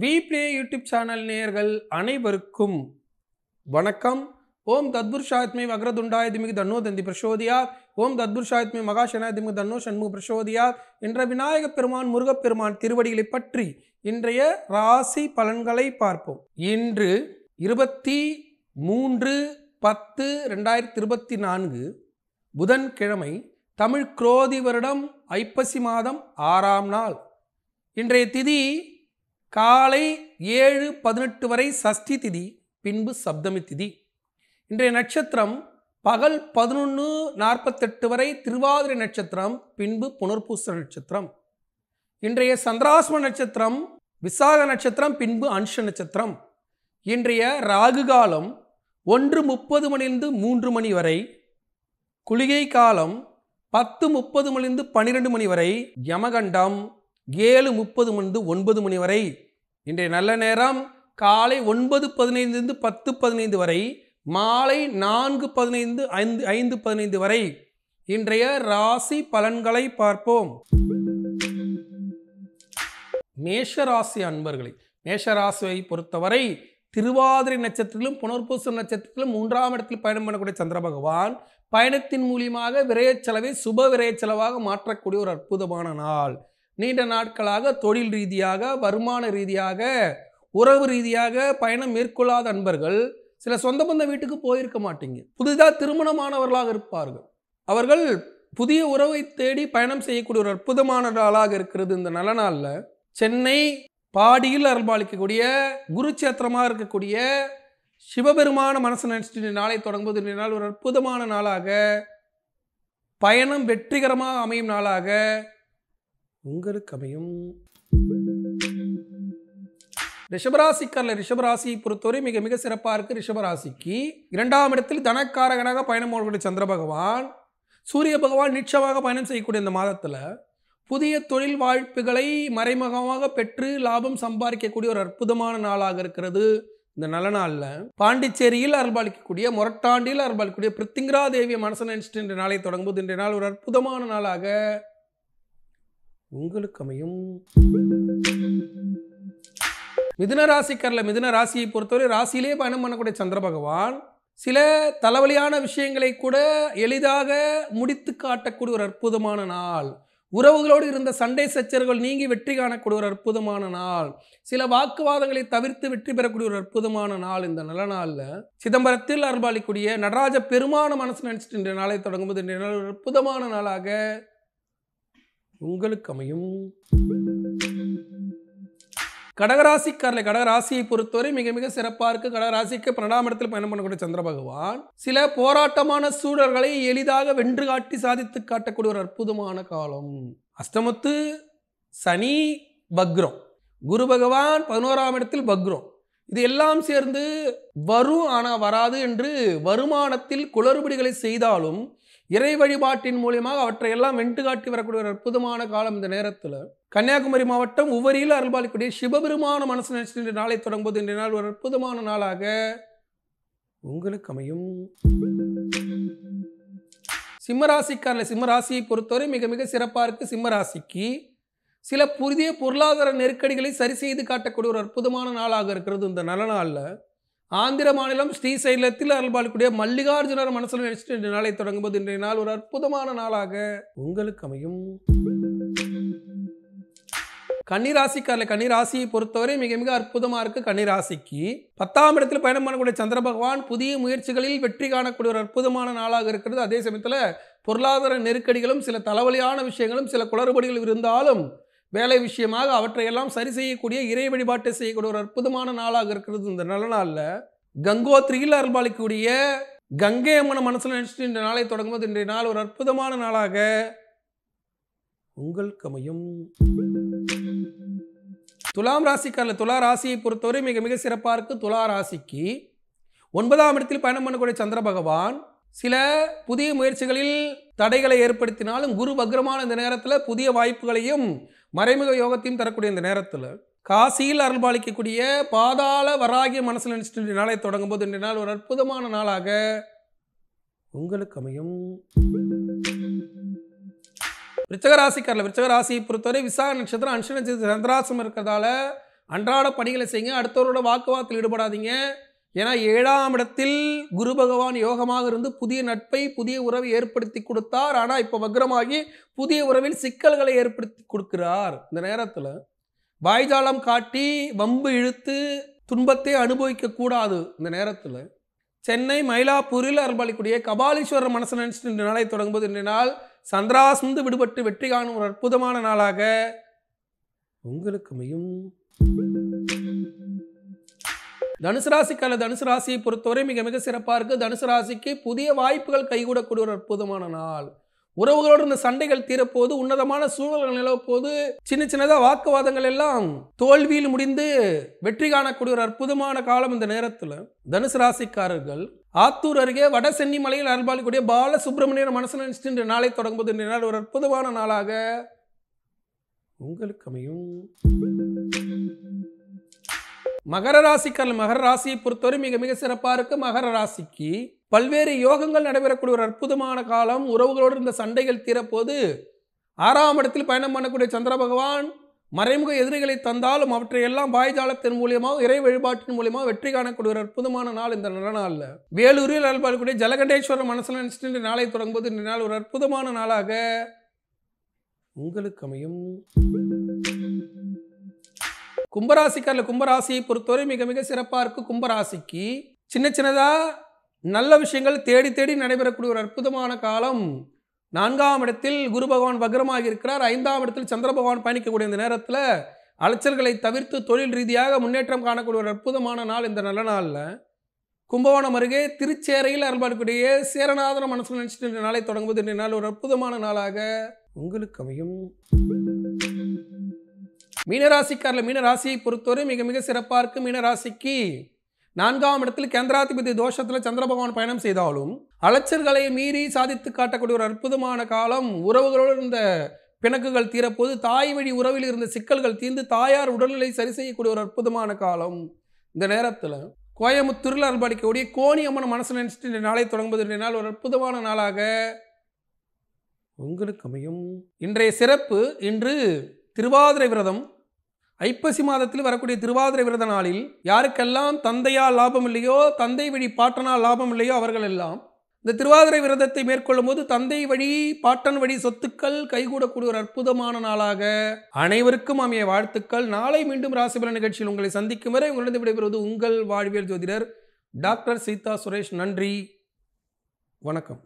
we YouTube channel நேயர்கள் அனைவருக்கும் வணக்கம் ஓம் தத்புர் ஷாத்மி வக்ரதுண்டாயதிமிகு தன்னோ தந்தி பிரசோதியா ஓம் தத்புர் ஷாத்மி மகாஷனாதிமிகு தன்னோ சண்முக பிரசோதியா என்ற விநாயகப் பெருமான் முருகப்பெருமான் திருவடிகளை பற்றி இன்றைய ராசி பலன்களை பார்ப்போம் இன்று இருபத்தி மூன்று பத்து ரெண்டாயிரத்தி இருபத்தி நான்கு புதன்கிழமை தமிழ் குரோதி வருடம் ஐப்பசி மாதம் ஆறாம் நாள் இன்றைய திதி காலை ஏழு பதினெட்டு வரை சஷ்டி திதி பின்பு சப்தமி திதி இன்றைய நட்சத்திரம் பகல் பதினொன்று நாற்பத்தெட்டு வரை திருவாதிரை நட்சத்திரம் பின்பு புனர்பூச நட்சத்திரம் இன்றைய சந்திராஸ்ம நட்சத்திரம் விசாக நட்சத்திரம் பின்பு அன்ஷ நட்சத்திரம் இன்றைய ராகு காலம் ஒன்று முப்பது மணிலிருந்து மூன்று மணி வரை குளிகை காலம் பத்து முப்பது மணிலிருந்து பன்னிரெண்டு மணி வரை யமகண்டம் ஏழு முப்பது மணிந்து ஒன்பது மணி வரை இன்றைய நல்ல நேரம் காலை ஒன்பது பதினைந்து பத்து பதினைந்து வரை மாலை நான்கு பதினைந்து ஐந்து ஐந்து பதினைந்து வரை இன்றைய ராசி பலன்களை பார்ப்போம் மேஷ ராசி அன்பர்களை மேஷ ராசியை பொறுத்தவரை திருவாதிரை நட்சத்திரத்திலும் புனர்பூச நட்சத்திரத்திலும் மூன்றாம் இடத்தில் பயணம் பண்ணக்கூடிய சந்திர பகவான் பயணத்தின் மூலியமாக விரைய செலவை சுப விரைய செலவாக மாற்றக்கூடிய ஒரு அற்புதமான நாள் நீண்ட நாட்களாக தொழில் ரீதியாக வருமான ரீதியாக உறவு ரீதியாக பயணம் மேற்கொள்ளாத அன்பர்கள் சில சொந்த பந்த வீட்டுக்கு போயிருக்க மாட்டீங்க புதிதாக திருமணமானவர்களாக இருப்பார்கள் அவர்கள் புதிய உறவை தேடி பயணம் செய்யக்கூடிய ஒரு அற்புதமான நாளாக இருக்கிறது இந்த நல்ல நாளில் சென்னை பாடியில் அருள்பாலிக்கக்கூடிய குருச்சேத்திரமாக இருக்கக்கூடிய சிவபெருமான மனசு நினச்சிட்டு நாளை தொடங்குவது இன்றைய நாள் ஒரு அற்புதமான நாளாக பயணம் வெற்றிகரமாக அமையும் நாளாக உங்களுக்கு அமையும் ரிஷபராசிக்காரில் ரிஷபராசியை பொறுத்தவரை மிக மிக சிறப்பாக இருக்குது ரிஷபராசிக்கு இரண்டாம் இடத்தில் தனக்காரகனாக பயணம் போகக்கூடிய சந்திர பகவான் சூரிய பகவான் நிச்சயமாக பயணம் செய்யக்கூடிய இந்த மாதத்தில் புதிய தொழில் வாய்ப்புகளை மறைமுகமாக பெற்று லாபம் சம்பாதிக்கக்கூடிய ஒரு அற்புதமான நாளாக இருக்கிறது இந்த நல்ல நாளில் பாண்டிச்சேரியில் அருள்பாலிக்கக்கூடிய மொரட்டாண்டியில் அருள்பாலிக்கக்கூடிய பிருத்திங்கரா தேவிய மனசு நினைச்சிட்டு இன்றைய நாளை தொடங்கும்போது இன்றைய நாள் ஒரு அற்புதமான நாளாக உங்களுக்கு அமையும் மிதுன ராசிக்காரில் மிதுன ராசியை பொறுத்தவரை ராசியிலே பயணம் பண்ணக்கூடிய சந்திர பகவான் சில தலைவலியான விஷயங்களை கூட எளிதாக முடித்து காட்டக்கூடிய ஒரு அற்புதமான நாள் உறவுகளோடு இருந்த சண்டை சச்சர்கள் நீங்கி வெற்றி காணக்கூடிய ஒரு அற்புதமான நாள் சில வாக்குவாதங்களை தவிர்த்து வெற்றி பெறக்கூடிய ஒரு அற்புதமான நாள் இந்த நல்ல நாளில் சிதம்பரத்தில் அருள்பாலிக்கூடிய நடராஜ பெருமான மனசு நினச்சிட்டு இன்றைய நாளை தொடங்கும்போது இன்றைய நாள் அற்புதமான நாளாக உங்களுக்கு அமையும் கடகராசிக்காரில் கடகராசியை பொறுத்தவரை மிக மிக சிறப்பாக இருக்குது கடகராசிக்கு பன்னெண்டாம் இடத்தில் பயணம் பண்ணக்கூடிய சந்திர பகவான் சில போராட்டமான சூழல்களை எளிதாக வென்று காட்டி சாதித்து காட்டக்கூடிய ஒரு அற்புதமான காலம் அஷ்டமத்து சனி பக்ரம் குரு பகவான் பதினோராம் இடத்தில் பக்ரம் இது எல்லாம் சேர்ந்து வரும் ஆனால் வராது என்று வருமானத்தில் குளறுபடிகளை செய்தாலும் இறை வழிபாட்டின் மூலியமாக அவற்றையெல்லாம் வென்று காட்டி வரக்கூடிய ஒரு அற்புதமான காலம் இந்த நேரத்தில் கன்னியாகுமரி மாவட்டம் உவரியில் அருள்பாலிக்கூடிய சிவபெருமான மனசு நினைச்சு இன்று நாளை தொடங்கும்போது இன்றைய நாள் ஒரு அற்புதமான நாளாக உங்களுக்கு அமையும் சிம்மராசிக்காரில் சிம்மராசியை பொறுத்தவரை மிக மிக சிறப்பாக இருக்குது சிம்மராசிக்கு சில புதிய பொருளாதார நெருக்கடிகளை சரி செய்து காட்டக்கூடிய ஒரு அற்புதமான நாளாக இருக்கிறது இந்த நல்ல நாளில் ஆந்திர மாநிலம் ஸ்ரீசைலத்தில் அருள்பாலிக்கூடிய மல்லிகார்ஜுனர் மனசில் நினைச்சிட்டு நாளை தொடங்கும் போது இன்றைய நாள் ஒரு அற்புதமான நாளாக உங்களுக்கு அமையும் கன்னிராசிக்காரில் கன்னிராசியை பொறுத்தவரை மிக மிக அற்புதமாக இருக்குது கன்னிராசிக்கு பத்தாம் இடத்தில் பயணம் பண்ணக்கூடிய சந்திர பகவான் புதிய முயற்சிகளில் வெற்றி காணக்கூடிய ஒரு அற்புதமான நாளாக இருக்கிறது அதே சமயத்தில் பொருளாதார நெருக்கடிகளும் சில தலைவலியான விஷயங்களும் சில குளறுபடிகள் இருந்தாலும் வேலை விஷயமாக அவற்றையெல்லாம் சரி செய்யக்கூடிய இறை வழிபாட்டை செய்யக்கூடிய ஒரு அற்புதமான நாளாக இருக்கிறது இந்த நல்ல நாளில் கங்கோத்ரியில் அருள்பாலிக்கூடிய கங்கை அம்மனை மனசில் நினைச்சிட்டு இன்றைய நாளை தொடங்கும்போது இன்றைய நாள் ஒரு அற்புதமான நாளாக உங்கள் கமையும் துலாம் ராசிக்காரில் துலா ராசியை பொறுத்தவரை மிக மிக சிறப்பாக இருக்குது துலா ராசிக்கு ஒன்பதாம் இடத்தில் பயணம் பண்ணக்கூடிய சந்திர பகவான் சில புதிய முயற்சிகளில் தடைகளை ஏற்படுத்தினாலும் குரு பக்ரமான இந்த நேரத்தில் புதிய வாய்ப்புகளையும் மறைமுக யோகத்தையும் தரக்கூடிய இந்த நேரத்தில் காசியில் அருள்பாலிக்கக்கூடிய பாதாள வராகிய மனசில் நினச்சிட்டு இன்றைய நாளை தொடங்கும் போது இன்றைய நாள் ஒரு அற்புதமான நாளாக உங்களுக்கு அமையும் விருச்சகராசிக்காரில் விருச்சகராசியை பொறுத்தவரை விசாக நட்சத்திரம் அன்ஷ நட்சத்திரம் சந்திராசம் இருக்கிறதால அன்றாட பணிகளை செய்யுங்க அடுத்தவரோட வாக்குவாதத்தில் ஈடுபடாதீங்க ஏன்னா ஏழாம் இடத்தில் குரு பகவான் யோகமாக இருந்து புதிய நட்பை புதிய உறவை ஏற்படுத்தி கொடுத்தார் ஆனால் இப்போ வக்ரமாகி புதிய உறவில் சிக்கல்களை ஏற்படுத்தி கொடுக்கிறார் இந்த நேரத்தில் வாய்ஜாலம் காட்டி வம்பு இழுத்து துன்பத்தை அனுபவிக்க கூடாது இந்த நேரத்தில் சென்னை மயிலாப்பூரில் அருள்பாலிக்கூடிய கபாலீஸ்வரர் மனசு நினைச்சு இந்த நாளை தொடங்கும்போது இன்றைய நாள் சந்திராசந்து விடுபட்டு வெற்றி காணும் ஒரு அற்புதமான நாளாக உங்களுக்கு மையும் தனுசு ராசிக்கான தனுசு ராசியை பொறுத்தவரை மிக மிக சிறப்பாக இருக்குது தனுசு ராசிக்கு புதிய வாய்ப்புகள் கைகூடக்கூடிய ஒரு அற்புதமான நாள் உறவுகளோடு இந்த சண்டைகள் தீரப்போது உன்னதமான சூழல்கள் நிலவப்போது சின்ன சின்னதாக வாக்குவாதங்கள் எல்லாம் தோல்வியில் முடிந்து வெற்றி காணக்கூடிய ஒரு அற்புதமான காலம் இந்த நேரத்தில் தனுசு ராசிக்காரர்கள் ஆத்தூர் அருகே வட சென்னி மலையில் அன்பாளிக்கூடிய பால சுப்பிரமணியர் மனசு நினைச்சிட்டு நாளை நாளை போது இன்றைய நாள் ஒரு அற்புதமான நாளாக உங்களுக்கு அமையும் மகர ராசிக்காரர்கள் மகர ராசியை பொறுத்தவரை மிக மிக சிறப்பாக இருக்கு மகர ராசிக்கு பல்வேறு யோகங்கள் நடைபெறக்கூடிய ஒரு அற்புதமான காலம் உறவுகளோடு இருந்த சண்டைகள் தீரப்போது ஆறாம் இடத்தில் பயணம் பண்ணக்கூடிய சந்திர பகவான் மறைமுக எதிரிகளை தந்தாலும் அவற்றையெல்லாம் பாய்ஜாலத்தின் மூலியமாக இறை வழிபாட்டின் மூலியமாக வெற்றி காணக்கூடிய ஒரு அற்புதமான நாள் இந்த நல்ல நாளில் வேலூரில் அல்பாடக்கூடிய ஜலகண்டேஸ்வரர் மனசில் நினைச்சிட்டு இந்த நாளை தொடங்கும்போது இந்த நாள் ஒரு அற்புதமான நாளாக உங்களுக்கு அமையும் கும்பராசிக்காரில் கும்பராசியை பொறுத்தவரை மிக மிக சிறப்பாக இருக்கும் கும்பராசிக்கு சின்ன சின்னதாக நல்ல விஷயங்கள் தேடி தேடி நடைபெறக்கூடிய ஒரு அற்புதமான காலம் நான்காம் இடத்தில் குரு பகவான் பக்ரமாக இருக்கிறார் ஐந்தாம் இடத்தில் சந்திர பகவான் பயணிக்கக்கூடிய இந்த நேரத்தில் அலைச்சல்களை தவிர்த்து தொழில் ரீதியாக முன்னேற்றம் காணக்கூடிய ஒரு அற்புதமான நாள் இந்த நல்ல நாளில் கும்பகோணம் அருகே திருச்சேரையில் அருள்பாடக்கூடிய சேரநாதன மனசில் நினச்சிட்டு நாளை தொடங்குவது இன்றைய நாள் ஒரு அற்புதமான நாளாக உங்களுக்கு அமையும் மீனராசிக்காரில் மீனராசியை பொறுத்தவரை மிக மிக சிறப்பாக இருக்கு மீனராசிக்கு நான்காம் இடத்தில் கேந்திராதிபதி தோஷத்தில் சந்திர பகவான் பயணம் செய்தாலும் அலைச்சர்களை மீறி சாதித்து காட்டக்கூடிய ஒரு அற்புதமான காலம் உறவுகளோடு இருந்த பிணக்குகள் தீரப்போது தாய் வழி உறவில் இருந்த சிக்கல்கள் தீர்ந்து தாயார் உடல்நிலை சரி செய்யக்கூடிய ஒரு அற்புதமான காலம் இந்த நேரத்தில் கோயம்புத்தூரில் அன்பளிக்கக்கூடிய கோணி அம்மன் மனசு நினைச்சிட்டு இன்றைய நாளை தொடங்குவது நாள் ஒரு அற்புதமான நாளாக உங்களுக்கு அமையும் இன்றைய சிறப்பு இன்று திருவாதிரை விரதம் ஐப்பசி மாதத்தில் வரக்கூடிய திருவாதிரை விரத நாளில் யாருக்கெல்லாம் தந்தையால் லாபம் இல்லையோ தந்தை வழி பாட்டனால் லாபம் இல்லையோ அவர்கள் எல்லாம் இந்த திருவாதிரை விரதத்தை மேற்கொள்ளும் போது தந்தை வழி பாட்டன் வழி சொத்துக்கள் கைகூடக்கூடிய ஒரு அற்புதமான நாளாக அனைவருக்கும் அமைய வாழ்த்துக்கள் நாளை மீண்டும் ராசிபல நிகழ்ச்சியில் உங்களை சந்திக்கும் வரை உங்களிடம் விடைபெறுவது உங்கள் வாழ்வியல் ஜோதிடர் டாக்டர் சீதா சுரேஷ் நன்றி வணக்கம்